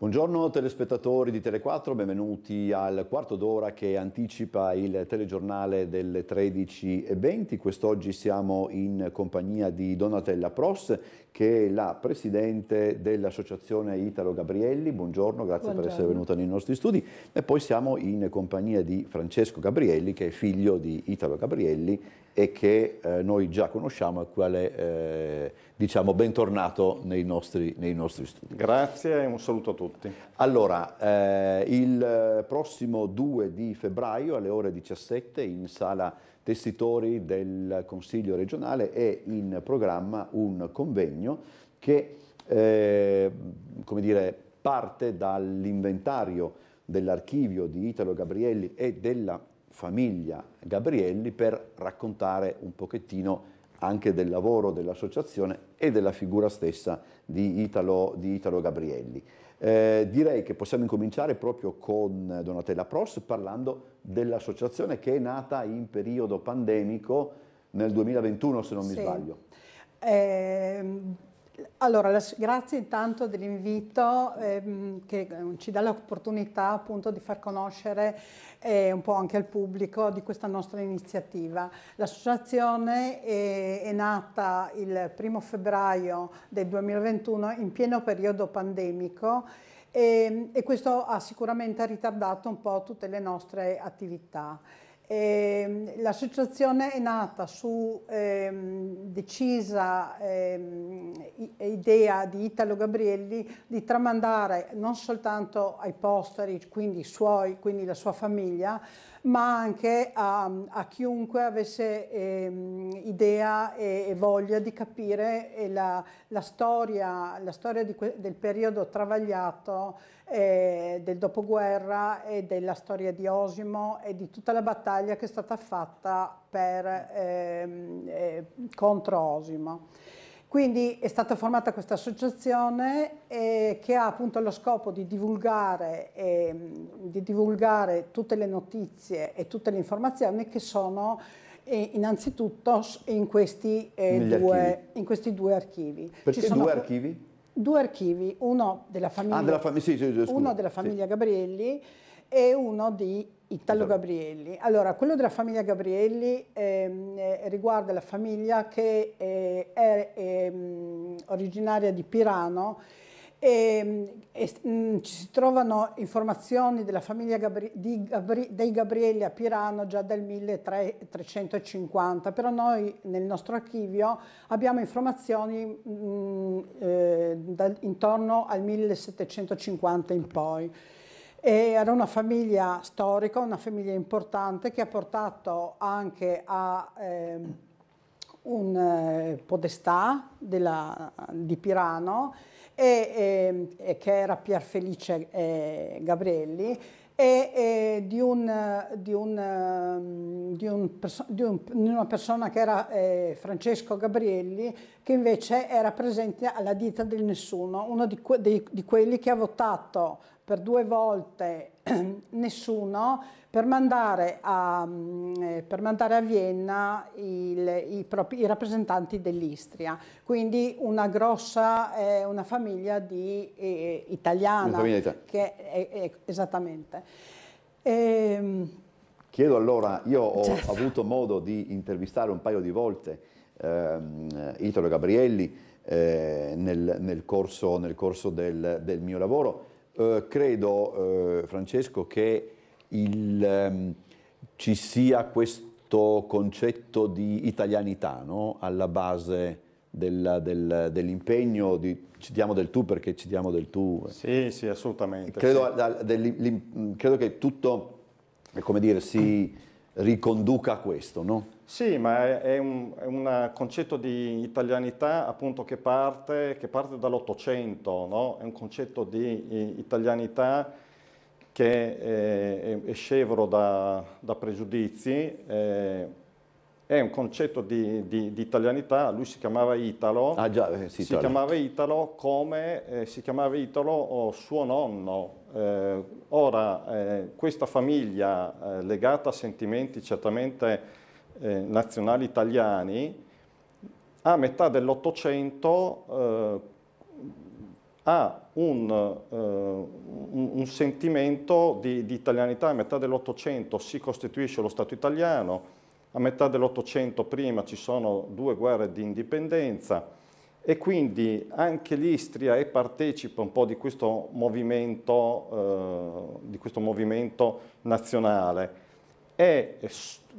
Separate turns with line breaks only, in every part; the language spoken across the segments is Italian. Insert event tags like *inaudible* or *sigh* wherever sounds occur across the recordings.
Buongiorno telespettatori di Tele4, benvenuti al quarto d'ora che anticipa il telegiornale delle 13.20. Quest'oggi siamo in compagnia di Donatella Pross, che è la presidente dell'associazione Italo Gabrielli. Buongiorno, grazie Buongiorno. per essere venuta nei nostri studi. E poi siamo in compagnia di Francesco Gabrielli, che è figlio di Italo Gabrielli e che eh, noi già conosciamo e quale eh, diciamo bentornato nei nostri, nei nostri, studi.
Grazie
e un saluto a tutti. Allora, eh, il prossimo 2 di febbraio alle ore 17 in sala tessitori del Consiglio regionale è in programma un convegno che eh, come dire, parte dall'inventario dell'archivio di Italo Gabrielli e della famiglia Gabrielli per raccontare un pochettino anche del lavoro dell'associazione e della figura stessa di Italo, di Italo Gabrielli. Eh, direi che possiamo incominciare proprio con Donatella Pross parlando dell'associazione che è nata in periodo pandemico nel 2021 se non mi sbaglio.
Eh, allora, grazie intanto dell'invito ehm, che ehm, ci dà l'opportunità appunto di far conoscere eh, un po' anche al pubblico di questa nostra iniziativa. L'associazione è, eh, è, nata il primo febbraio del 2021 in pieno periodo pandemico e, ehm, e questo ha sicuramente ritardato un po' tutte le nostre attività. Eh, l'associazione è nata su ehm, decisa ehm, idea di Italo Gabrielli di tramandare non soltanto ai posteri, quindi i suoi, quindi la sua famiglia, ma anche a, a chiunque avesse eh, idea e, e, voglia di capire la, la, storia, la storia del periodo travagliato eh, del dopoguerra e della storia di Osimo e di tutta la battaglia che è stata fatta per, ehm, eh, contro Osimo. Quindi è stata formata questa associazione eh, che ha appunto lo scopo di divulgare, eh, di divulgare, tutte le notizie e tutte le informazioni che sono eh, innanzitutto in questi, eh, due, in questi, due, archivi. Perché sono, due archivi? Due archivi, uno della famiglia, ah, della fam
sì, sì, uno della famiglia
sì. Gabrielli e uno di Italo Gabrielli. Allora, quello della famiglia Gabrielli ehm, eh, riguarda la famiglia che eh, è ehm, originaria di Pirano ehm, e, e mh, mm, ci si trovano informazioni della famiglia Gabri Gabri dei Gabrielli a Pirano già dal 1350, però noi nel nostro archivio abbiamo informazioni mh, mm, eh, da, intorno al 1750 in poi. Era una famiglia storica, una famiglia importante che ha portato anche a ehm, eh, un podestà della, di Pirano e, ehm, e, che era Pier Felice eh, Gabrielli e, e di, un, di, un, ehm, di, un di, una persona che era eh, Francesco Gabrielli, che invece era presente alla ditta del nessuno, uno que, dei, di, quelli che ha votato per due volte *clears throat* nessuno per mandare a, mm, eh, per mandare a Vienna il, i, propri, i, rappresentanti dell'Istria, quindi una grossa eh, una famiglia di, eh, italiana. Famiglia che è, è, esattamente. E, ehm,
Chiedo allora, io ho certo. avuto modo di intervistare un paio di volte ehm, Italo Gabrielli eh, nel, nel, corso, nel corso del, del mio lavoro eh, credo, eh, Francesco, che il, ehm, ci sia questo concetto di italianità no? alla base dell'impegno, dell ci diamo del tu perché ci diamo del tu.
Sì, sì, assolutamente. Credo,
sì. Da, del, credo che tutto, come dire, si riconduca a questo, no?
Sì, ma è un, è un, eh, concetto di italianità appunto che parte, parte dall'Ottocento, no? è un concetto di italianità che eh, è, è scevro da, da pregiudizi, è, eh, è un concetto di, di, di, italianità, lui si chiamava Italo, ah, già, eh, si chiamava Italo come eh, si chiamava Italo oh, suo nonno. Eh, ora, questa famiglia legata a sentimenti certamente eh, nazionali italiani, a metà dell'Ottocento eh, ha un, eh, un, un sentimento di, di italianità, a metà dell'Ottocento si costituisce lo Stato italiano, a metà dell'Ottocento prima ci sono due guerre di indipendenza e quindi anche l'Istria è partecipa un po' di questo movimento, eh, di questo movimento nazionale è, eh,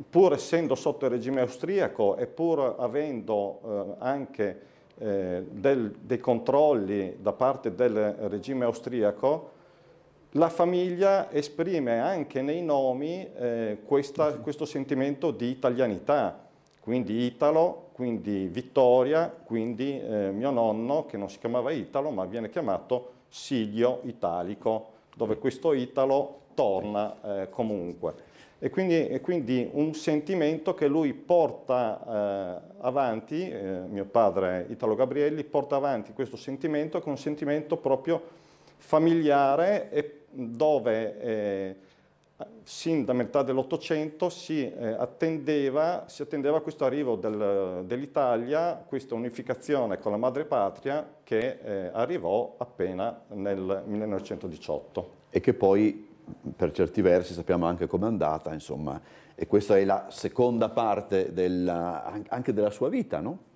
pur essendo sotto il regime austriaco e pur avendo eh, anche eh, del, dei controlli da parte del regime austriaco, la famiglia esprime anche nei nomi eh, questa, questo sentimento di italianità, quindi Italo, quindi Vittoria, quindi eh, mio nonno che non si chiamava Italo ma viene chiamato Silio Italico, dove questo Italo torna eh, comunque e quindi, e quindi un sentimento che lui porta eh, avanti, eh, mio padre Italo Gabrielli, porta avanti questo sentimento che è un sentimento proprio familiare e dove eh, sin da metà dell'Ottocento si, eh, attendeva, si, attendeva, questo arrivo del, dell'Italia, questa unificazione con la madrepatria che eh, arrivò appena nel 1918.
E che poi per certi versi sappiamo anche com'è andata, insomma, e questa è la seconda
parte della, anche della sua vita, no?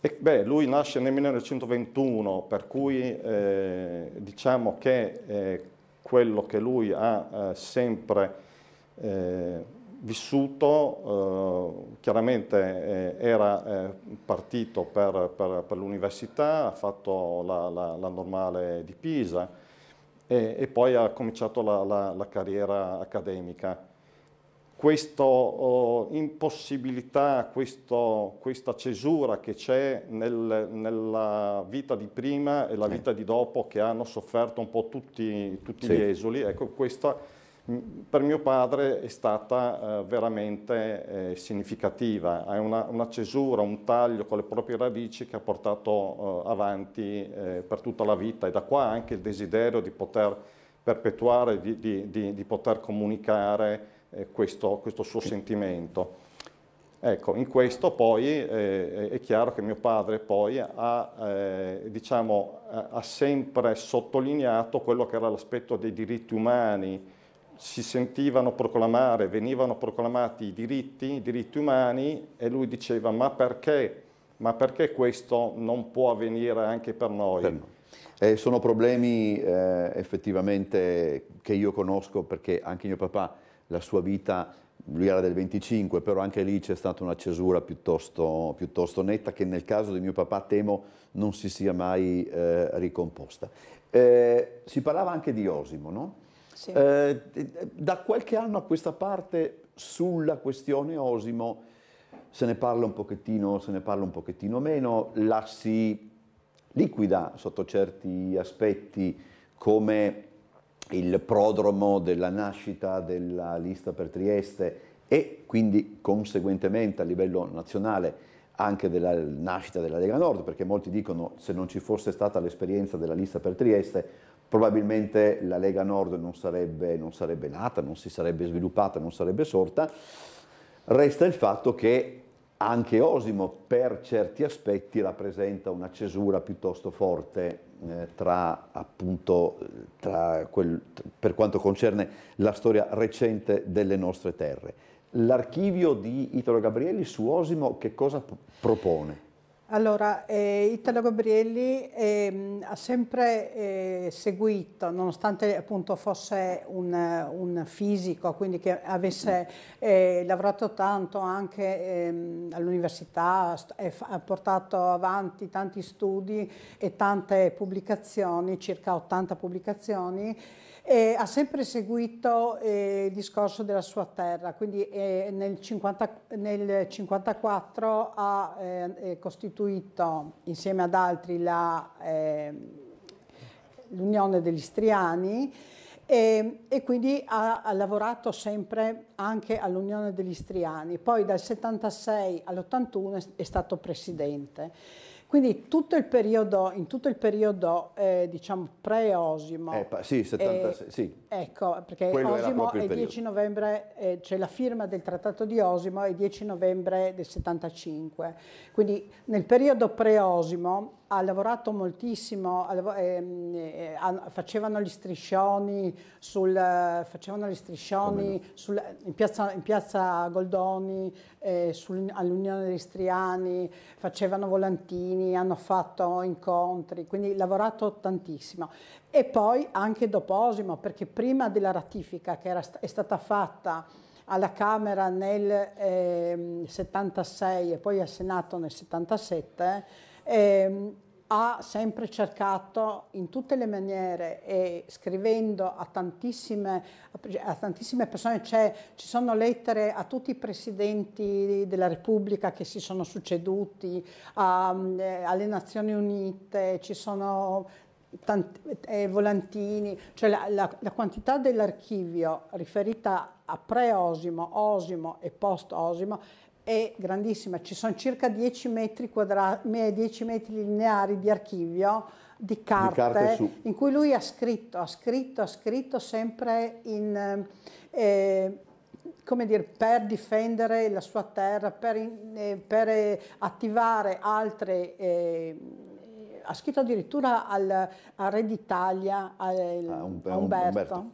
E, beh, lui nasce nel 1921, per cui eh, diciamo che eh, quello che lui ha eh, sempre eh, vissuto, eh, chiaramente eh, era partito per, per, per l'università, ha fatto la, la, la normale di Pisa, e, e poi ha cominciato la, la, la carriera accademica. Questa oh, impossibilità, questo, questa cesura che c'è nel, nella vita di prima e la vita di dopo che hanno sofferto un po' tutti, tutti sì. gli esuli, ecco questa per mio padre è stata eh, veramente eh, significativa, è una, una, cesura, un taglio con le proprie radici che ha portato eh, avanti eh, per tutta la vita e da qua anche il desiderio di poter perpetuare, di, di, di, di poter comunicare eh, questo, questo, suo sentimento. Ecco, in questo poi eh, è chiaro che mio padre poi ha, diciamo, ha sempre sottolineato quello che era l'aspetto dei diritti umani, si sentivano proclamare, venivano proclamati i diritti, i diritti umani e lui diceva ma perché, ma perché questo non può avvenire anche per noi? Per noi.
Eh, sono problemi eh, effettivamente che io conosco perché anche mio papà, la sua vita, lui era del 25, però anche lì c'è stata una cesura piuttosto, piuttosto, netta che nel caso di mio papà temo non si sia mai eh, ricomposta. Eh, si parlava anche di Osimo, no? Sì. Eh, da qualche anno a questa parte sulla questione Osimo se ne parla un pochettino, se ne parla un pochettino meno, la si liquida sotto certi aspetti come il prodromo della nascita della lista per Trieste e quindi conseguentemente a livello nazionale anche della nascita della Lega Nord, perché molti dicono se non ci fosse stata l'esperienza della lista per Trieste probabilmente la Lega Nord non sarebbe, non sarebbe nata, non si sarebbe sviluppata, non sarebbe sorta. Resta il fatto che anche Osimo per certi aspetti rappresenta una cesura piuttosto forte eh, tra, appunto, tra quel, per quanto concerne la storia recente delle nostre terre. L'archivio di Italo Gabrielli su Osimo che cosa propone?
Allora, eh, Italo Gabrielli eh, ha sempre eh, seguito, nonostante appunto fosse un, un fisico, quindi che avesse eh, lavorato tanto anche ehm, all'università, ha portato avanti tanti studi e tante pubblicazioni, circa 80 pubblicazioni, e ha sempre seguito eh, il discorso della sua terra, quindi eh, nel, 1954 ha eh, costituito insieme ad altri ehm, l'Unione degli Istriani e, e quindi ha, ha, lavorato sempre anche all'Unione degli Istriani. Poi dal 1976 all'81 è stato presidente. Quindi tutto il periodo, in tutto il periodo eh, diciamo pre-Osimo. Eh, sì, 76, eh, sì. Ecco, perché Quello Osimo è il 10 novembre, eh, c'è la firma del trattato di Osimo, è il 10 novembre del 75. Quindi nel periodo pre-Osimo ha lavorato moltissimo, ehm, eh, facevano gli striscioni, sul, facevano gli striscioni no? sul, in, piazza, in, piazza, Goldoni, eh, all'Unione degli Striani, facevano volantini, hanno fatto incontri, quindi lavorato tantissimo. E poi anche dopo Osimo, perché prima della ratifica che era, è stata fatta alla Camera nel eh, 76 e poi al Senato nel 77, eh, ha sempre cercato in tutte le maniere e scrivendo a tantissime, a tantissime persone, cioè ci sono lettere a tutti i presidenti della Repubblica che si sono succeduti, a, eh, alle Nazioni Unite, ci sono tanti, eh, volantini, cioè la, la, la quantità dell'archivio riferita a pre-Osimo, Osimo e post-Osimo è grandissima, ci sono circa 10 metri, quadra- 10 metri lineari di archivio di carte, di carte in cui lui ha scritto, ha scritto, ha scritto sempre in, eh, eh come dire, per difendere la sua terra, per, eh, per eh, attivare altre... Eh, ha scritto addirittura al, al Re d'Italia, al, a, ah, un, a Umberto. Umberto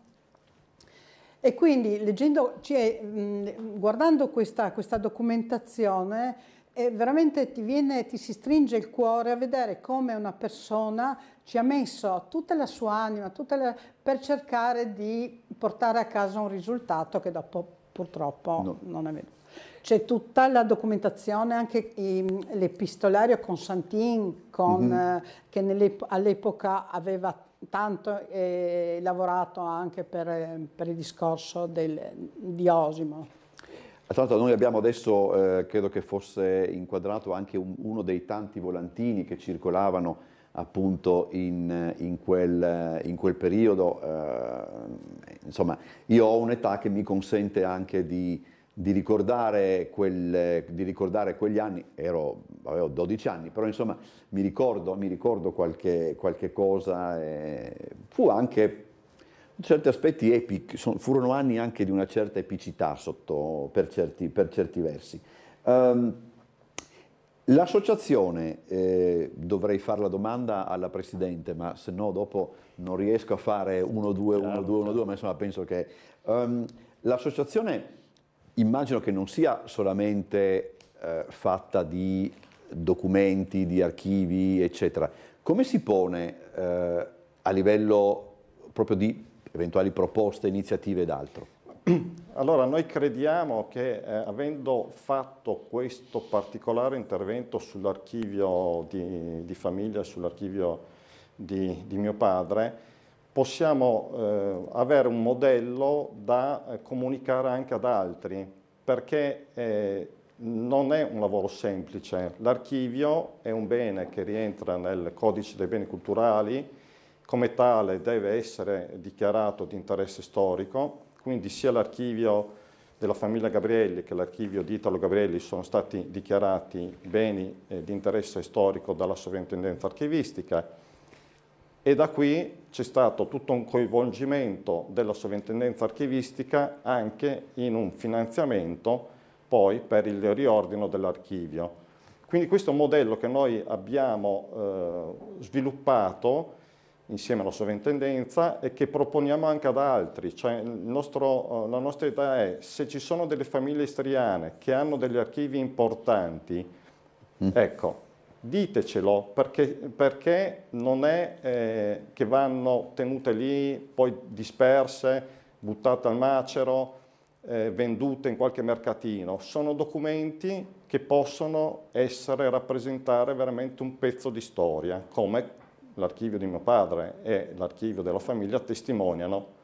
e quindi leggendo, cioè, guardando questa, questa documentazione, eh, veramente ti, viene, ti si stringe il cuore a vedere come una persona ci ha messo tutta la sua anima la, per cercare di portare a casa un risultato che dopo purtroppo no. non è venuto. C'è tutta la documentazione, anche l'epistolario con Santin, con, mm -hmm. eh, che all'epoca aveva tanto eh, lavorato anche per, per il discorso del, di Osimo.
Tra l'altro noi abbiamo adesso, eh, credo che fosse inquadrato anche un, uno dei tanti volantini che circolavano appunto in, in, quel, in quel, periodo. Eh, insomma, io ho un'età che mi consente anche di di ricordare, quel, di ricordare, quegli anni, ero, avevo 12 anni, però insomma mi ricordo, mi ricordo qualche, qualche, cosa, fu anche, in certi aspetti, epic, son, furono anni anche di una certa epicità sotto, per, certi, per certi versi. Um, L'associazione, eh, dovrei fare la domanda alla Presidente, ma se no dopo non riesco a fare 1-2, 1-2, 1-2, ma insomma penso che... Um, l'associazione immagino che non sia solamente eh, fatta di documenti, di archivi, eccetera. Come si pone eh, a livello proprio di eventuali
proposte, iniziative ed altro? *clears throat* Allora, noi crediamo che eh, avendo fatto questo particolare intervento sull'archivio di, di famiglia, sull'archivio di, di mio padre, possiamo eh, avere un modello da eh, comunicare anche ad altri, perché eh, non è un lavoro semplice. L'archivio è un bene che rientra nel codice dei beni culturali, come tale deve essere dichiarato di interesse storico, quindi sia l'archivio della famiglia Gabrielli che l'archivio di Italo Gabrielli sono stati dichiarati beni eh, di interesse storico dalla sovrintendenza archivistica e da qui c'è stato tutto un coinvolgimento della sovrintendenza archivistica anche in un finanziamento poi per il riordino dell'archivio. Quindi questo è un modello che noi abbiamo eh, sviluppato insieme alla sovrintendenza e che proponiamo anche ad altri. Cioè nostro, eh, la nostra idea è se ci sono delle famiglie istriane che hanno degli archivi importanti, mm. ecco, ditecelo perché, perché non è eh, che vanno tenute lì, poi disperse, buttate al macero, eh, vendute in qualche mercatino. Sono documenti che possono essere, rappresentare veramente un pezzo di storia, come l'archivio di mio padre e l'archivio della famiglia testimoniano.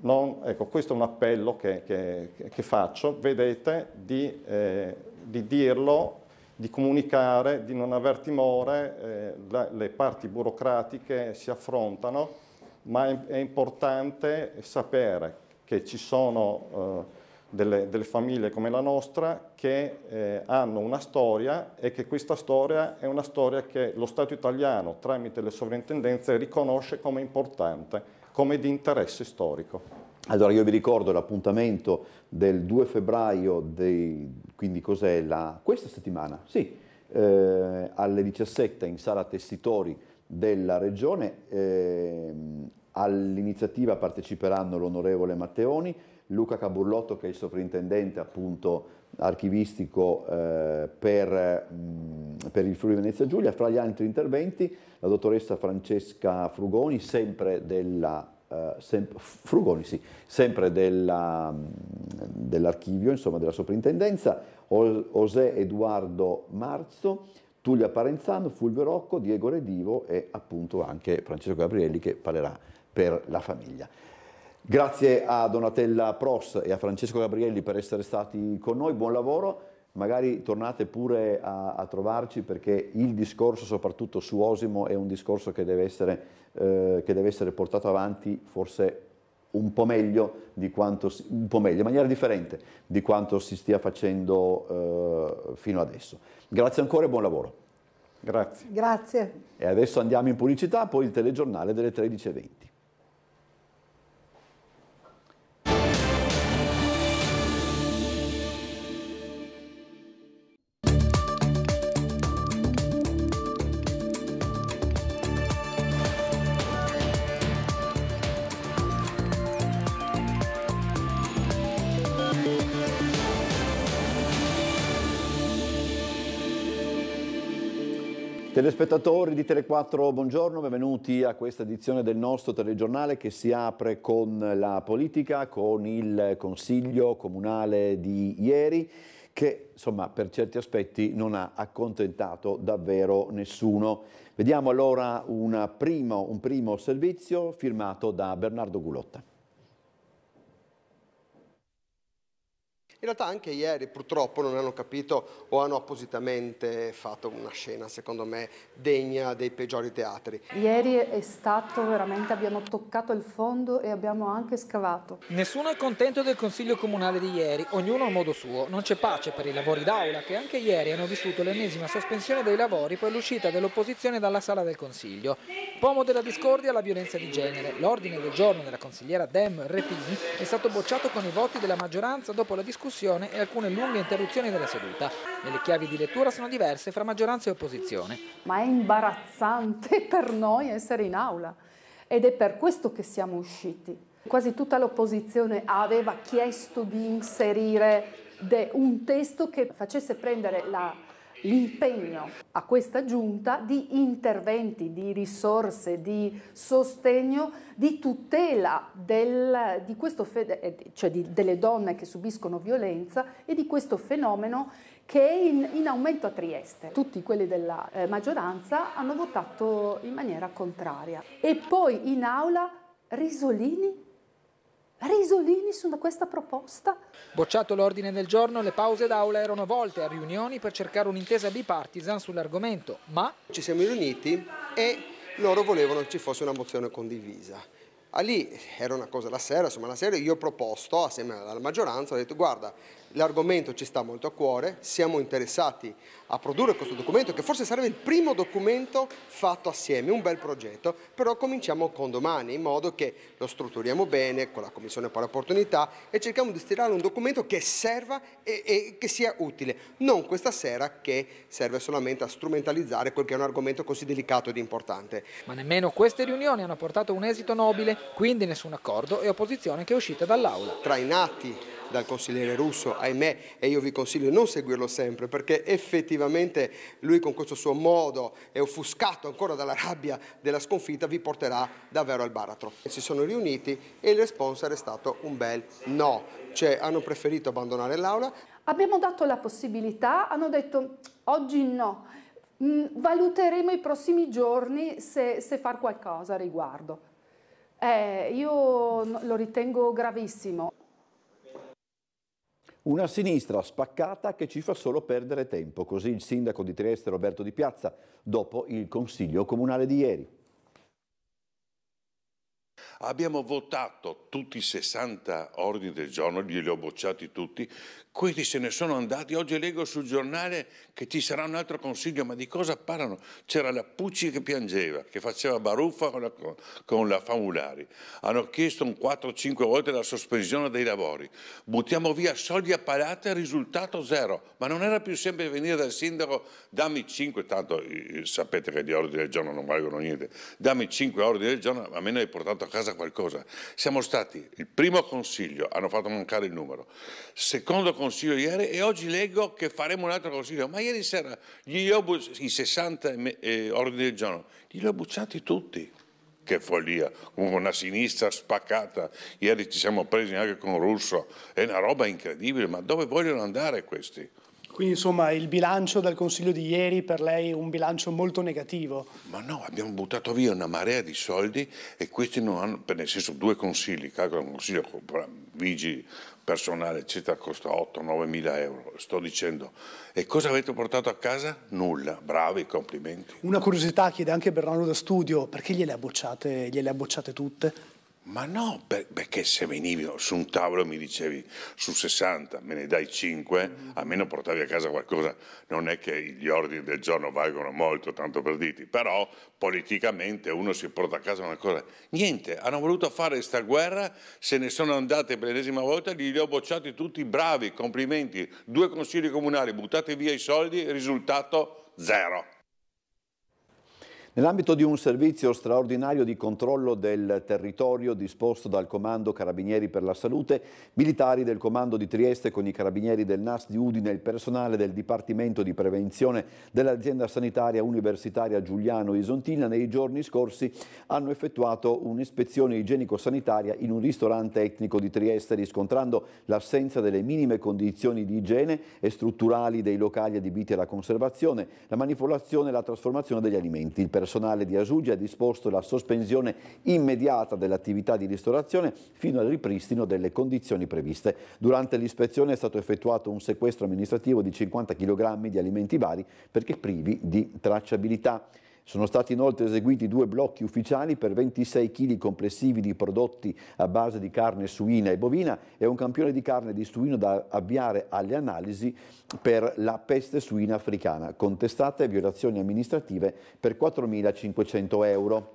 Non, ecco, questo è un appello che, che, che faccio, vedete, di, eh, di dirlo di comunicare, di non aver timore, eh, le parti burocratiche si affrontano, ma è, è importante sapere che ci sono eh, delle, delle, famiglie come la nostra che eh, hanno una storia e che questa storia è una storia che lo Stato italiano tramite le sovrintendenze riconosce come importante, come di interesse storico.
Allora io vi ricordo l'appuntamento del 2 febbraio, dei, quindi cos'è la, questa settimana, sì, eh, alle 17 in sala Tessitori della Regione, eh, all'iniziativa parteciperanno l'onorevole Matteoni, Luca Caburlotto che è il sovrintendente appunto archivistico eh, per, mh, per, il Friuli Venezia Giulia, fra gli altri interventi la dottoressa Francesca Frugoni, sempre della eh, sem- Frugoni, sì, sempre della, dell'archivio, insomma della soprintendenza, José Eduardo Marzo, Tullia Parenzano, Fulvio Rocco, Diego Redivo e appunto anche Francesco Gabrielli che parlerà per la famiglia. Grazie a Donatella Pros e a Francesco Gabrielli per essere stati con noi, buon lavoro magari tornate pure a, a, trovarci perché il discorso soprattutto su Osimo è un discorso che deve, essere, eh, che deve essere, portato avanti forse un po' meglio, di quanto, un po meglio in maniera differente di quanto si stia facendo eh, fino adesso. Grazie ancora e buon lavoro. Grazie.
Grazie.
E adesso andiamo in pubblicità, poi il telegiornale delle 13.20. Telespettatori di Tele4, buongiorno, benvenuti a questa edizione del nostro telegiornale che si apre con la politica, con il Consiglio Comunale di ieri che insomma per certi aspetti non ha accontentato davvero nessuno. Vediamo allora primo, un primo servizio firmato da Bernardo Gulotta.
In realtà anche ieri purtroppo non hanno capito o hanno appositamente fatto una scena, secondo me, degna dei peggiori teatri.
Ieri è stato veramente, abbiamo toccato il fondo e abbiamo anche scavato.
Nessuno è contento del Consiglio Comunale di ieri, ognuno a modo suo. Non c'è pace per i lavori d'aula che anche ieri hanno vissuto l'ennesima sospensione dei lavori per l'uscita dell'opposizione dalla sala del Consiglio. Pomo della discordia alla violenza di genere. L'ordine del giorno della consigliera Dem Repini è stato bocciato con i voti della maggioranza dopo la discussione discussione e alcune lunghe interruzioni della seduta. Nelle chiavi di lettura sono diverse fra maggioranza e opposizione.
Ma è imbarazzante *laughs* per noi essere in aula ed è per questo che siamo usciti. Quasi tutta l'opposizione aveva chiesto di inserire un testo che facesse prendere la l'impegno a questa giunta di interventi, di risorse, di sostegno, di tutela del, di fede, eh, cioè di, delle donne che subiscono violenza e di questo fenomeno che è in, in aumento a Trieste. Tutti quelli della eh, maggioranza hanno votato in maniera contraria. E poi in aula Risolini Risolini su questa proposta?
Bocciato l'ordine del giorno, le pause d'aula erano volte a riunioni per cercare un'intesa bipartisan sull'argomento, ma... Ci siamo riuniti e loro volevano che ci fosse una mozione condivisa. Ah, lì era una cosa la sera, insomma la sera io ho proposto assieme alla maggioranza, ho detto guarda l'argomento ci sta molto a cuore, siamo interessati a produrre questo documento che forse sarebbe il primo documento fatto assieme, un bel progetto, però cominciamo con domani in modo che lo strutturiamo bene con la Commissione per l'opportunità e cerchiamo di stilare un documento che serva e, e, che sia utile, non questa sera che serve solamente a strumentalizzare quel che è un argomento così delicato ed importante. Ma nemmeno queste riunioni hanno portato un esito nobile, quindi nessun accordo e opposizione che è uscita dall'Aula. Tra i nati dal consigliere russo, ahimè, e io vi consiglio di non seguirlo sempre, perché effettivamente lui con questo suo modo è offuscato ancora dalla rabbia della sconfitta, vi porterà davvero al baratro. Si sono riuniti e il
sponsor è stato un bel no, cioè hanno preferito abbandonare l'aula. Abbiamo dato la possibilità, hanno detto oggi no, mm, valuteremo i prossimi giorni se, se far qualcosa a riguardo. Eh, io lo ritengo gravissimo.
Una sinistra spaccata che ci fa solo perdere tempo, così il sindaco di Trieste Roberto Di Piazza dopo il consiglio comunale di ieri.
Abbiamo votato tutti i 60 ordini del giorno, glieli ho bocciati tutti, questi se ne sono andati. Oggi leggo sul giornale che ci sarà un altro consiglio, ma di cosa parlano? C'era la Pucci che piangeva, che faceva baruffa con la, con la Famulari. Hanno chiesto un 4-5 volte la sospensione dei lavori. Buttiamo via soldi a palate, risultato zero. Ma non era più sempre venire dal sindaco, dammi 5, tanto eh, sapete che gli ordini del giorno non valgono niente, dammi 5 ordini del giorno, a me hai portato a casa casa qualcosa. Siamo stati, il primo consiglio, hanno fatto mancare il numero, secondo consiglio ieri e oggi leggo che faremo un altro consiglio, ma ieri sera gli ho i 60 eh, eh, ordini del giorno, li ho bucciati tutti. Che follia, una sinistra spaccata, ieri ci siamo presi anche con Russo, è una roba incredibile, ma dove vogliono andare questi?
Quindi insomma il bilancio del Consiglio di ieri per lei è un bilancio molto negativo.
Ma no, abbiamo buttato via una marea di soldi e questi non hanno, nel senso due consigli, calcolo un consiglio vigi, personale, eccetera, costa 8-9 mila euro, sto dicendo. E cosa avete portato a casa? Nulla, bravi, complimenti.
Una curiosità chiede anche Bernardo da Studio, perché gliele ha bocciate, gliele ha bocciate tutte? Ma no,
perché se venivi su un tavolo e mi dicevi su 60 me ne dai 5, almeno portavi a casa qualcosa. Non è che gli ordini del giorno valgono molto, tanto per dirti, però politicamente uno si porta a casa una cosa. Niente, hanno voluto fare questa guerra, se ne sono andate per l'ennesima volta, li ho bocciati tutti bravi, complimenti, due consigli comunali, buttate via i soldi, risultato zero.
Nell'ambito di un servizio straordinario di controllo del territorio disposto dal Comando Carabinieri per la Salute, militari del Comando di Trieste con i Carabinieri del NAS di Udine e il personale del Dipartimento di Prevenzione dell'Azienda Sanitaria Universitaria Giuliano Isontina nei giorni scorsi hanno effettuato un'ispezione igienico-sanitaria in un ristorante etnico di Trieste riscontrando l'assenza delle minime condizioni di igiene e strutturali dei locali adibiti alla conservazione, la manipolazione e la trasformazione degli alimenti. Il personale di Asugi ha disposto la sospensione immediata dell'attività di ristorazione fino al ripristino delle condizioni previste. Durante l'ispezione è stato effettuato un sequestro amministrativo di 50 kg di alimenti vari perché privi di tracciabilità. Sono stati inoltre eseguiti due blocchi ufficiali per 26 kg complessivi di prodotti a base di carne suina e bovina e un campione di carne di suino da avviare alle analisi per la peste suina africana, contestate violazioni amministrative per 4.500 euro.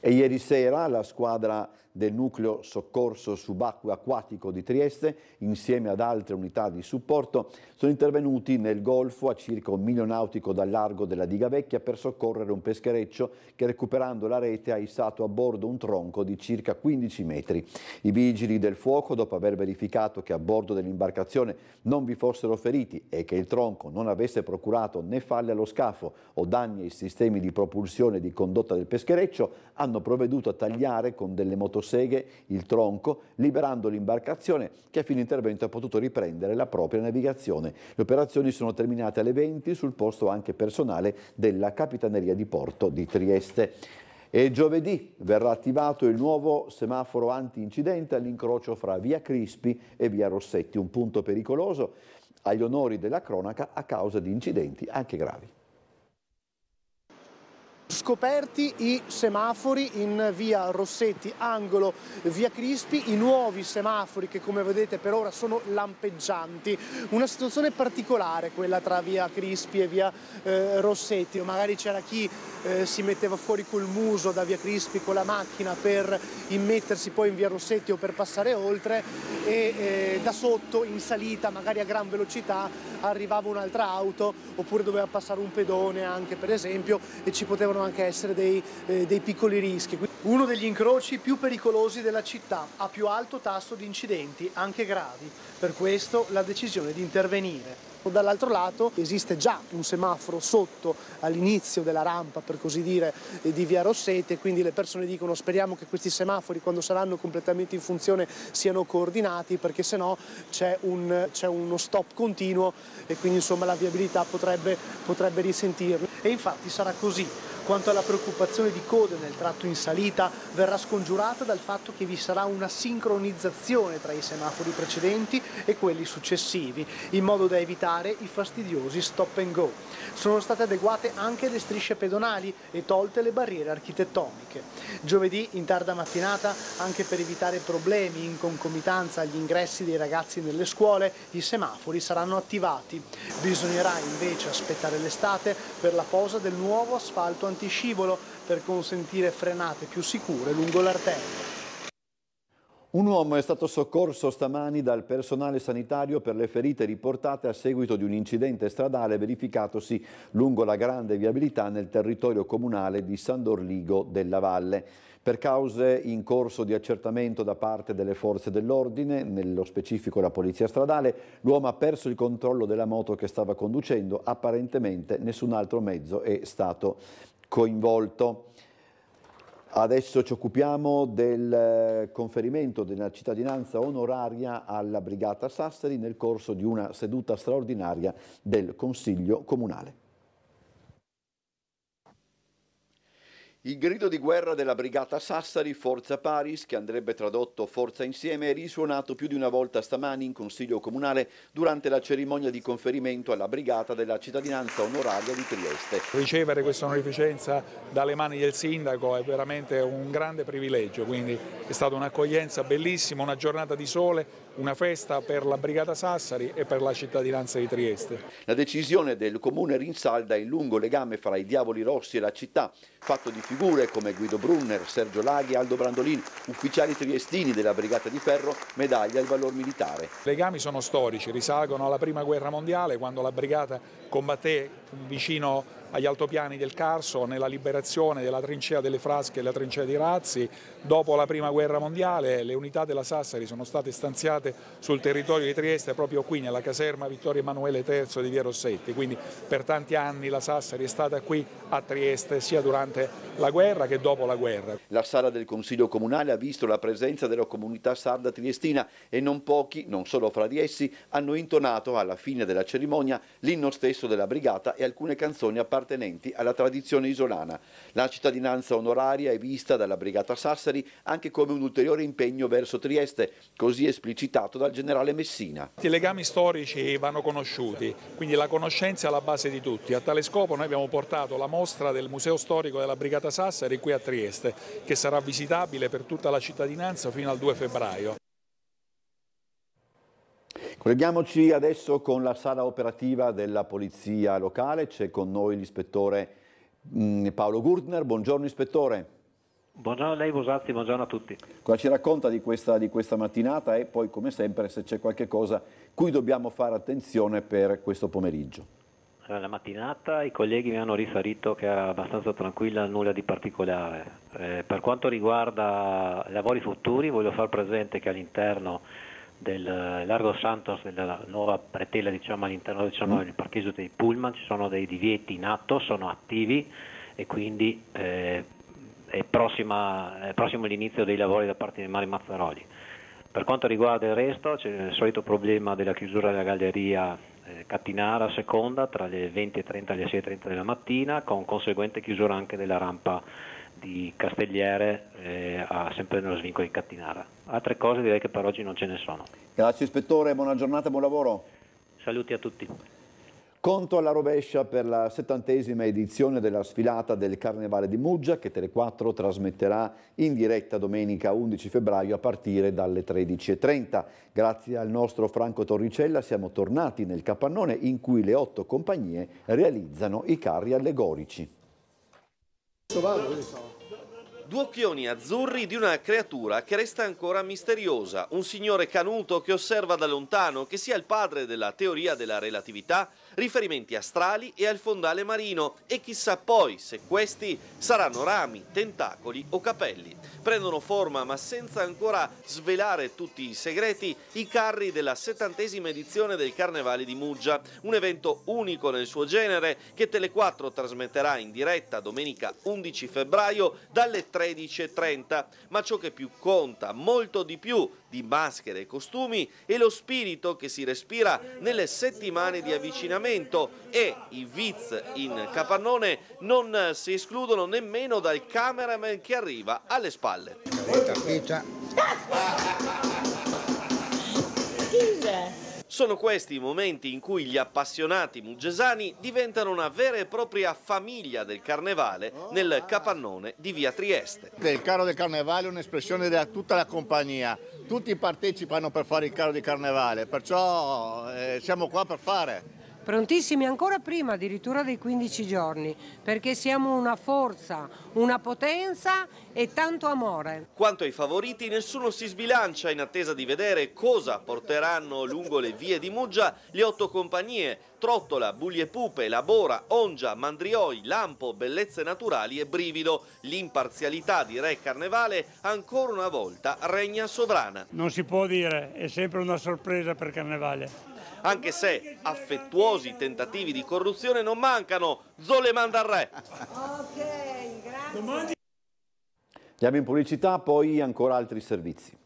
E ieri sera la squadra del nucleo soccorso subacqueo acquatico di Trieste, insieme ad altre unità di supporto, sono intervenuti nel Golfo a circa un miglio nautico dal largo della diga vecchia per soccorrere un peschereccio che recuperando la rete ha issato a bordo un tronco di circa 15 metri. I vigili del fuoco, dopo aver verificato che a bordo dell'imbarcazione non vi fossero feriti e che il tronco non avesse procurato né falle allo scafo o danni ai sistemi di propulsione e di condotta del peschereccio, hanno provveduto a tagliare con delle motociclette seghe, il tronco, liberando l'imbarcazione che a fine intervento ha potuto riprendere la propria navigazione. Le operazioni sono terminate alle 20 sul posto anche personale della Capitaneria di Porto di Trieste. E giovedì verrà attivato il nuovo semaforo anti-incidente all'incrocio fra via Crispi e via Rossetti, un punto pericoloso agli onori della cronaca a causa di incidenti anche gravi.
Scoperti i semafori in via Rossetti, angolo via Crispi, i nuovi semafori che come vedete per ora sono lampeggianti, una situazione particolare quella tra via Crispi e via eh, Rossetti, magari c'era chi eh, si metteva fuori col muso da via Crispi con la macchina per immettersi poi in via Rossetti o per passare oltre e eh, da sotto in salita magari a gran velocità arrivava un'altra auto oppure doveva passare un pedone anche per esempio e ci potevano possono anche essere dei, eh, dei piccoli rischi. Uno degli incroci più pericolosi della città, a più alto tasso di incidenti, anche gravi. Per questo la decisione di intervenire. Dall'altro lato esiste già un semaforo sotto all'inizio della rampa, per così dire, di via Rossete, quindi le persone dicono speriamo che questi semafori quando saranno completamente in funzione siano coordinati perché se no c'è, un, uno stop continuo e quindi insomma la viabilità potrebbe, potrebbe risentirne. E infatti sarà così. Quanto alla preoccupazione di code nel tratto in salita, verrà scongiurata dal fatto che vi sarà una sincronizzazione tra i semafori precedenti e quelli successivi, in modo da evitare i fastidiosi stop and go. Sono state adeguate anche le strisce pedonali e tolte le barriere architettoniche. Giovedì, in tarda mattinata, anche per evitare problemi in concomitanza agli ingressi dei ragazzi nelle scuole, i semafori saranno attivati. Bisognerà invece aspettare l'estate per la posa del nuovo asfalto antico antiscivolo per consentire frenate più sicure lungo l'arteria.
Un uomo è stato soccorso stamani dal personale sanitario per le ferite riportate a seguito di un incidente stradale verificatosi lungo la grande viabilità nel territorio comunale di San Dorligo della Valle. Per cause in corso di accertamento da parte delle forze dell'ordine, nello specifico la polizia stradale, l'uomo ha perso il controllo della moto che stava conducendo, apparentemente nessun altro mezzo è stato coinvolto. Adesso ci occupiamo del eh, conferimento della cittadinanza onoraria alla Brigata Sassari nel corso di una seduta straordinaria del Consiglio Comunale. Il grido di guerra della brigata Sassari Forza Paris, che andrebbe tradotto Forza Insieme, è risuonato più di una volta stamani in Consiglio Comunale durante la cerimonia di conferimento alla brigata della cittadinanza onoraria
di Trieste. Ricevere questa onorificenza dalle mani del sindaco è veramente un grande privilegio, quindi è stata un'accoglienza bellissima, una giornata di sole una festa per la Brigata Sassari e per la cittadinanza di Trieste.
La decisione del comune rinsalda il lungo legame fra i diavoli rossi e la città, fatto di figure come Guido Brunner, Sergio Laghi, Aldo Brandolin, ufficiali triestini della
Brigata di Ferro, medaglia al valor militare. I legami sono storici, risalgono alla Prima Guerra Mondiale, quando la Brigata combatté vicino agli altopiani del Carso, nella liberazione della trincea delle Frasche e della trincea dei Razzi. Dopo la Prima Guerra Mondiale le unità della Sassari sono state stanziate sul territorio di Trieste proprio qui nella caserma Vittorio Emanuele III di Via Rossetti, quindi per tanti anni la Sassari è stata qui a Trieste sia durante la guerra che dopo la guerra.
La sala del Consiglio Comunale ha visto la presenza della comunità sarda triestina e non pochi, non solo fra di essi, hanno intonato alla fine della cerimonia l'inno stesso della brigata e alcune canzoni appartenenti alla tradizione isolana. La cittadinanza onoraria è vista dalla Brigata Sassari anche come un ulteriore impegno verso Trieste, così esplicitato dal generale Messina.
I legami storici vanno conosciuti, quindi la conoscenza è alla base di tutti. A tale scopo noi abbiamo portato la mostra del Museo Storico della Brigata Sassari qui a Trieste, che sarà visitabile per tutta la cittadinanza fino al 2 febbraio.
Colleghiamoci adesso con la sala operativa della Polizia Locale, c'è con noi l'ispettore mm, Paolo Gurtner, buongiorno ispettore.
Buongiorno a lei Bosazzi, buongiorno a tutti.
Cosa ci racconta di questa, di questa mattinata e poi come sempre se c'è qualche cosa cui dobbiamo fare attenzione per questo pomeriggio?
La mattinata i colleghi mi hanno riferito che era abbastanza tranquilla, nulla di particolare. Eh, per quanto riguarda lavori futuri voglio far presente che all'interno del eh, Largo Santos, della nuova pretella diciamo, all'interno diciamo, del mm. parcheggio dei pullman, ci sono dei divieti in atto, sono attivi e quindi eh, è, prossima, è, prossimo l'inizio dei lavori da parte di Mari Mazzaroli. Per quanto riguarda il resto c'è il solito problema della chiusura della galleria eh, Cattinara seconda tra le 20.30 e le 6.30 della mattina con conseguente chiusura anche della rampa di Castelliere eh, a sempre nello svincolo di Cattinara. Altre cose direi che per oggi non ce ne sono.
Grazie ispettore, buona giornata, buon lavoro. Saluti a tutti. Conto alla rovescia per la settantesima edizione della sfilata del Carnevale di Muggia che Tele4 trasmetterà in diretta domenica 11 febbraio a partire dalle 13.30. Grazie al nostro Franco Torricella siamo tornati nel capannone in cui le otto compagnie realizzano i carri allegorici.
收吧，我得烧。
Due occhioni azzurri di una creatura che resta ancora misteriosa, un signore canuto che osserva da lontano che sia il padre della teoria della relatività, riferimenti astrali e al fondale marino e chissà poi se questi saranno rami, tentacoli o capelli. Prendono forma ma senza ancora svelare tutti i segreti i carri della settantesima edizione del Carnevale di Muggia, un evento unico nel suo genere che Tele4 trasmetterà in diretta domenica 11 febbraio dalle 3 13.30, ma ciò che più conta, molto di più di maschere e costumi, è lo spirito che si respira nelle settimane di avvicinamento e i viz in capannone non si escludono nemmeno dal cameraman che arriva alle spalle. Pizza. Sono questi i momenti in cui gli appassionati mugesani diventano una vera e propria famiglia del carnevale nel ah. capannone di via Trieste.
Il caro del carnevale è un'espressione di tutta la compagnia, tutti partecipano per fare il caro del carnevale, perciò eh, siamo qua per fare
prontissimi ancora prima addirittura dei 15 giorni, perché siamo una forza, una potenza e tanto amore.
Quanto ai favoriti nessuno si sbilancia in attesa di vedere cosa porteranno lungo le vie di Muggia le otto compagnie Trottola, Buglie Pupe, Labora, Ongia, Mandrioi, Lampo, Bellezze Naturali e Brivido. L'imparzialità di Re Carnevale ancora una volta regna sovrana.
Non si può dire, è sempre una sorpresa per Carnevale
anche se affettuosi tentativi di corruzione non mancano. Zoleman dal re.
Ok, grazie.
Andiamo in pubblicità, poi ancora altri servizi.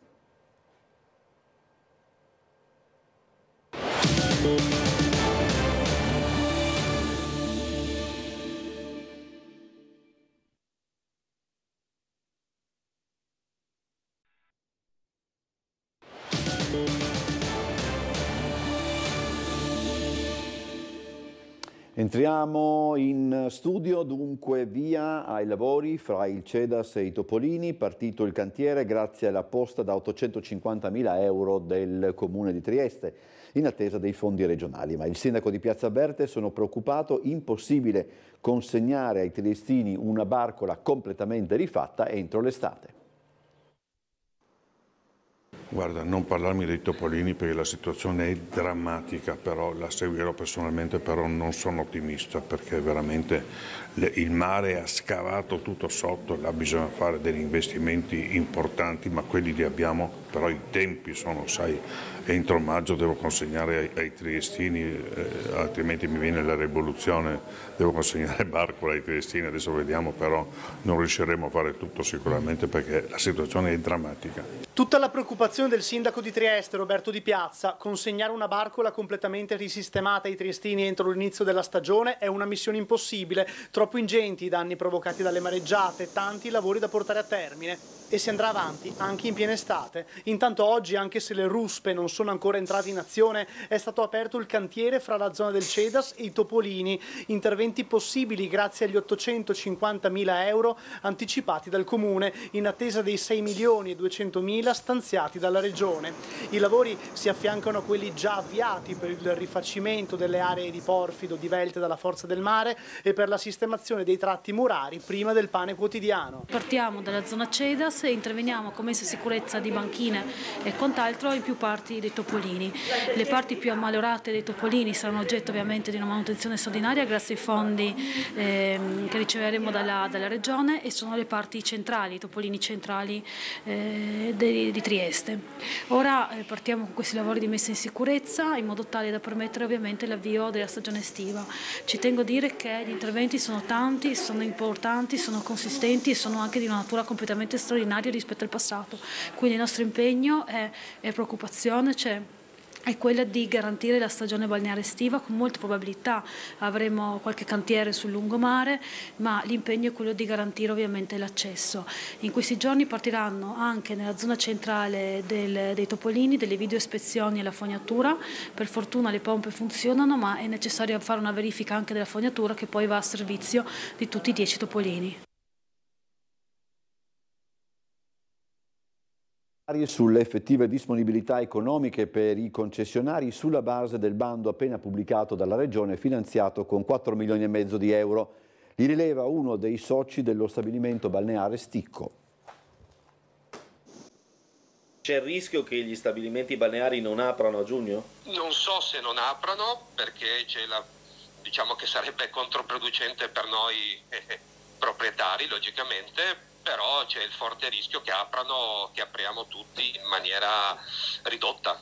Entriamo in studio, dunque via ai lavori fra il CEDAS e i Topolini, partito il cantiere grazie alla posta da 850 mila euro del Comune di Trieste, in attesa dei fondi regionali. Ma il sindaco di Piazza Verde sono preoccupato, impossibile consegnare ai triestini una barcola completamente rifatta entro l'estate.
Guarda, non parlarmi dei topolini perché la situazione è drammatica, però la seguirò personalmente, però non sono ottimista perché veramente il mare ha scavato tutto sotto, là bisogna fare degli investimenti importanti, ma quelli li abbiamo però i tempi sono, sai, entro maggio devo consegnare ai, ai triestini, eh, altrimenti mi viene la rivoluzione, devo consegnare *laughs* Barcola ai triestini, adesso vediamo però non riusciremo a fare tutto sicuramente perché la situazione è drammatica.
Tutta la preoccupazione del sindaco di Trieste, Roberto Di Piazza, consegnare una barcola completamente risistemata ai triestini entro l'inizio della stagione è una missione impossibile, troppo ingenti i danni provocati dalle mareggiate, tanti lavori da portare a termine e si andrà avanti anche in piena estate. Intanto oggi, anche se le ruspe non sono ancora entrate in azione, è stato aperto il cantiere fra la zona del Cedas e i Topolini, interventi possibili grazie agli 850.000 euro anticipati dal Comune, in attesa dei 6 milioni e 200.000 stanziati dalla Regione. I lavori si affiancano a quelli già avviati per il rifacimento delle aree di porfido divelte dalla forza del mare e per la sistemazione dei tratti murari prima del
pane quotidiano. Partiamo dalla zona Cedas Gas e interveniamo con messa sicurezza di banchine e quant'altro in più parti dei topolini. Le parti più ammalorate dei topolini saranno oggetto ovviamente di una manutenzione straordinaria grazie ai fondi ehm, che riceveremo dalla, dalla, Regione e sono le parti centrali, i topolini centrali eh, di, di, Trieste. Ora eh, partiamo con questi lavori di messa in sicurezza in modo tale da permettere ovviamente l'avvio della stagione estiva. Ci tengo a dire che gli interventi sono tanti, sono importanti, sono consistenti e sono anche di una natura completamente straordinaria straordinario rispetto al passato. Quindi il nostro impegno e, e preoccupazione c'è cioè, è quella di garantire la stagione balneare estiva, con molte probabilità avremo qualche cantiere sul lungomare, ma l'impegno è quello di garantire ovviamente l'accesso. In questi giorni partiranno anche nella zona centrale del, dei Topolini delle video ispezioni alla fognatura, per fortuna le pompe funzionano, ma è necessario fare una verifica anche della fognatura che poi va a servizio di tutti i 10 Topolini.
sulle effettive disponibilità economiche per i concessionari sulla base del bando appena pubblicato dalla Regione finanziato con 4 milioni e mezzo di euro. Li rileva uno dei soci dello stabilimento balneare Sticco.
C'è il rischio che gli stabilimenti balneari non aprano a giugno?
Non so se non aprano perché la, diciamo che sarebbe controproducente per noi eh, *laughs* proprietari logicamente però c'è il forte rischio che aprano, che apriamo tutti in maniera
ridotta.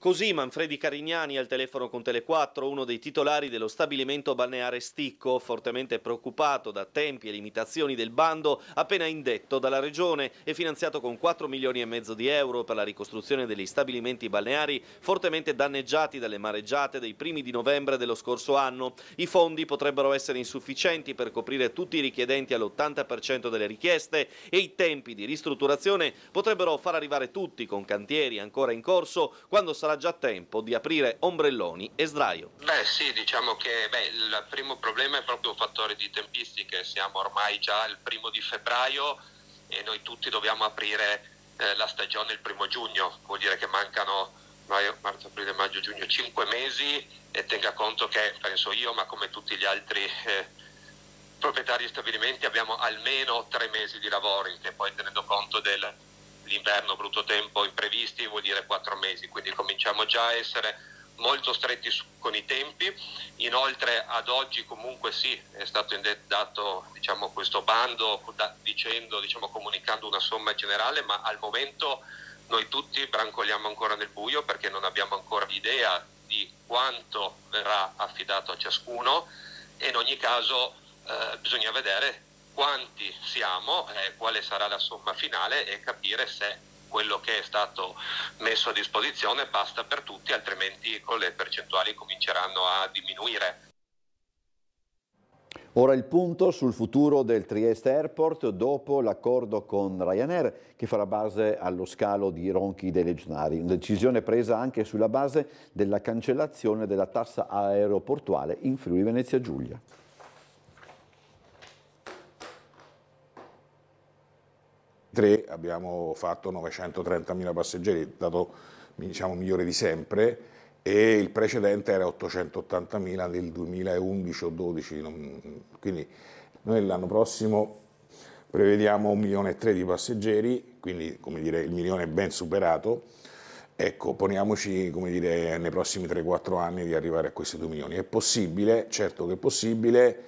Così Manfredi Carignani al telefono con Tele4, uno dei titolari dello stabilimento balneare Sticco, fortemente preoccupato da tempi e limitazioni del bando appena indetto dalla Regione e finanziato con 4 milioni e mezzo di euro per la ricostruzione degli stabilimenti balneari fortemente danneggiati dalle mareggiate dei primi di novembre dello scorso anno. I fondi potrebbero essere insufficienti per coprire tutti i richiedenti all'80% delle richieste e i tempi di ristrutturazione potrebbero far arrivare tutti con cantieri ancora in corso quando sarà sarà già tempo di aprire ombrelloni e sdraio.
Beh sì, diciamo che beh, il primo problema è proprio un fattore di tempistiche, siamo ormai già il primo di febbraio e noi tutti dobbiamo aprire eh, la stagione il primo giugno, vuol dire che mancano maio, marzo, aprile, maggio, giugno, cinque mesi e tenga conto che penso io, ma come tutti gli altri eh, proprietari di stabilimenti abbiamo almeno tre mesi di lavori, che poi tenendo conto del l'inverno, brutto tempo, imprevisti, vuol dire quattro mesi, quindi cominciamo già a essere molto stretti su, con i tempi. Inoltre ad oggi comunque sì, è stato dato diciamo, questo bando da, dicendo, diciamo, comunicando una somma generale, ma al momento noi tutti brancoliamo ancora nel buio perché non abbiamo ancora idea di quanto verrà affidato a ciascuno e in ogni caso eh, bisogna vedere quanti siamo, eh, quale sarà la somma finale e capire se quello che è stato messo a disposizione basta per tutti, altrimenti con le percentuali cominceranno a diminuire.
Ora il punto sul futuro del Trieste Airport dopo l'accordo con Ryanair che farà base allo scalo di Ronchi dei Legionari, una decisione presa anche sulla base della cancellazione della tassa aeroportuale in Friuli Venezia Giulia.
3 abbiamo fatto 930.000 passeggeri, dato diciamo, migliore di sempre, e il precedente era 880.000 nel 2011 o 2012, quindi noi l'anno prossimo prevediamo 1 milione e 3 di passeggeri, quindi come dire il milione è ben superato, ecco poniamoci come dire nei prossimi 3-4 anni di arrivare a questi 2 milioni, è possibile, certo che è possibile,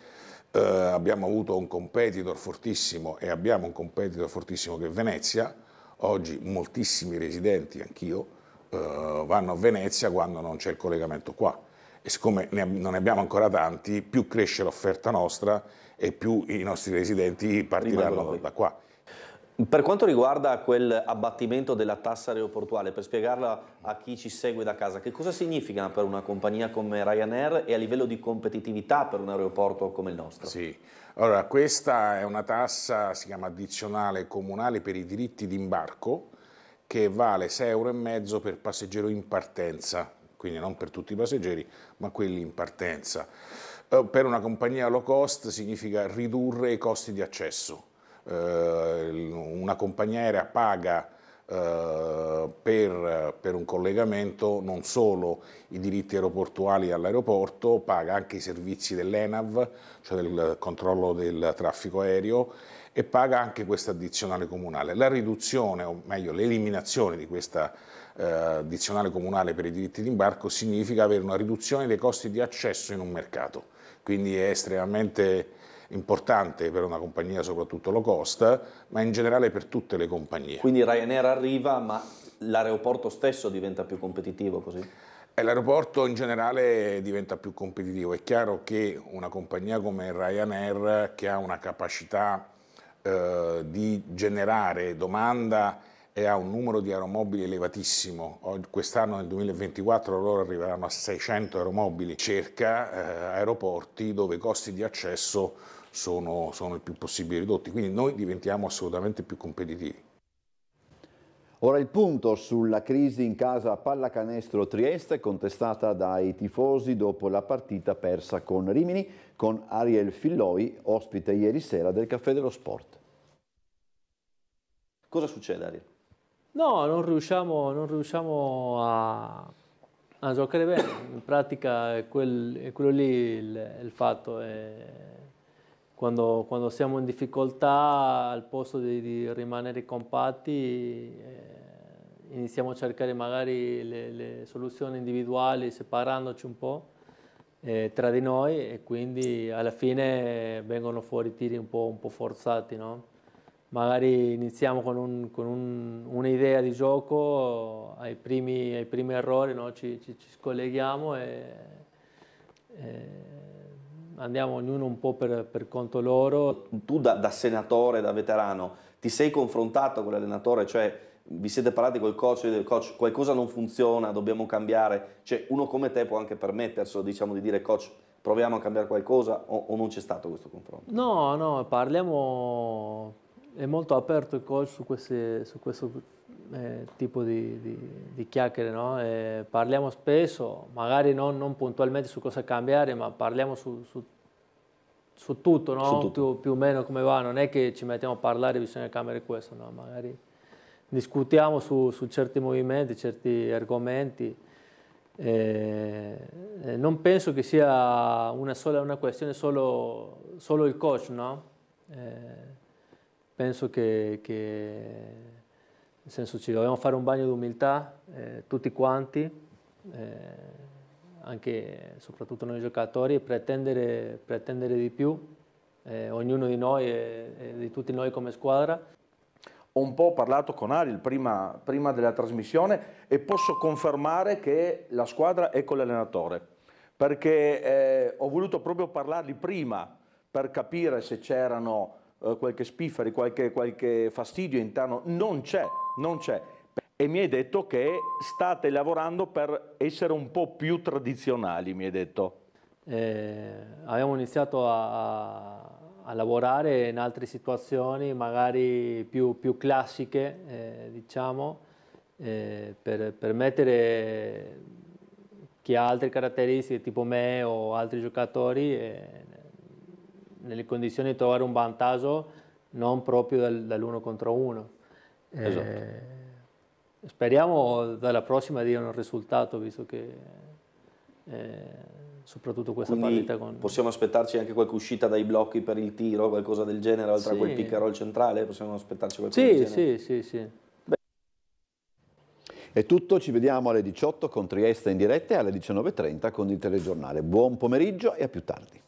eh, abbiamo avuto un competitor fortissimo e abbiamo un competitor fortissimo che è Venezia, oggi moltissimi residenti, anch'io, eh, vanno a Venezia quando non c'è il collegamento qua e siccome ne, non ne abbiamo ancora tanti, più cresce l'offerta nostra e più i nostri residenti partiranno da qua.
Per quanto riguarda quel abbattimento della tassa aeroportuale, per spiegarla a chi ci segue da casa, che cosa significa per una compagnia come Ryanair e a livello di competitività per un aeroporto come il nostro? Sì, allora questa è una tassa,
si chiama addizionale comunale per i diritti di imbarco, che vale 6,5 euro per passeggero in partenza, quindi non per tutti i passeggeri, ma quelli in partenza. Eh, per una compagnia low cost significa ridurre i costi di accesso eh, una compagnia aerea paga eh, per, per, un collegamento non solo i diritti aeroportuali all'aeroporto, paga anche i servizi dell'ENAV, cioè del controllo del traffico aereo, e paga anche questa addizionale comunale. La riduzione, o meglio l'eliminazione di questa eh, addizionale comunale per i diritti d'imbarco significa avere una riduzione dei costi di accesso in un mercato, quindi è estremamente importante per una compagnia soprattutto low cost, ma in generale per tutte le
compagnie. Quindi Ryanair arriva, ma l'aeroporto stesso diventa più competitivo così? Eh, l'aeroporto in generale diventa più competitivo.
È chiaro che una compagnia come Ryanair, che ha una capacità eh, di generare domanda e ha un numero di aeromobili elevatissimo, quest'anno nel 2024 loro arriveranno a 600 aeromobili, cerca eh, aeroporti dove i costi di accesso sono, sono il più possibile ridotti, quindi noi diventiamo assolutamente più competitivi.
Ora il punto sulla crisi in casa pallacanestro Trieste contestata dai tifosi dopo la partita persa con Rimini con Ariel Filloi, ospite ieri sera del Caffè dello Sport.
Cosa succede Ariel?
No, non riusciamo, non riusciamo a, a, giocare bene, in pratica è, quel, è quello lì il, il fatto. È quando, quando siamo in difficoltà, al posto di, di rimanere compatti, eh, iniziamo a cercare magari le, le, soluzioni individuali, separandoci un po' eh, tra di noi e quindi alla fine vengono fuori tiri un po', un po forzati, no? magari iniziamo con, un, con un, un'idea di gioco, ai primi, ai primi errori no? ci, ci, ci, scolleghiamo e, e, andiamo ognuno un po' per, per conto loro. Tu da, da, senatore,
da veterano, ti sei confrontato con l'allenatore, cioè vi siete parlati col coach, del coach, qualcosa non funziona, dobbiamo cambiare, cioè uno come te può anche permetterselo, diciamo, di dire coach proviamo a cambiare qualcosa o, o non c'è stato questo confronto?
No, no, parliamo, è molto aperto il coach su, queste, su questo eh, tipo di, di, di chiacchiere, no? eh, parliamo spesso, magari non, non, puntualmente su cosa cambiare, ma parliamo su, su, su tutto, no? su tutto. Più, più, o meno come va, non è che ci mettiamo a parlare bisogna cambiare questo, no? magari discutiamo su, su certi movimenti, certi argomenti. Eh, eh, non penso che sia una, sola, una questione solo, solo, il coach, no? Eh, penso che, che nel senso ci dobbiamo fare un bagno d'umiltà eh, tutti quanti, eh, anche soprattutto noi giocatori, pretendere, pretendere di più, eh, ognuno di noi e, e, di tutti noi come squadra.
Ho un po' parlato con Ariel prima, prima della trasmissione e posso confermare che la squadra è con l'allenatore, perché eh, ho voluto proprio parlargli prima per capire se c'erano eh, qualche spifferi, qualche, qualche fastidio interno, non c'è non c'è. E mi hai detto che state lavorando per essere un po' più tradizionali, mi hai detto.
Eh, abbiamo iniziato a, a, lavorare in altre situazioni, magari più, più classiche, eh, diciamo, eh, per permettere chi ha altre caratteristiche, tipo me o altri giocatori, eh, nelle condizioni di trovare un vantaggio non proprio dall'uno contro uno. Esatto. Eh, speriamo dalla prossima di un risultato, visto che eh, soprattutto questa Quindi partita con...
Possiamo aspettarci anche qualche uscita dai blocchi per il tiro, qualcosa del genere, oltre sì. a quel piccarol centrale? Possiamo aspettarci qualcosa sì, del
genere? Sì, sì, sì. È
tutto, ci vediamo alle 18 con Trieste in diretta e alle 19.30 con il telegiornale. Buon pomeriggio e a più tardi.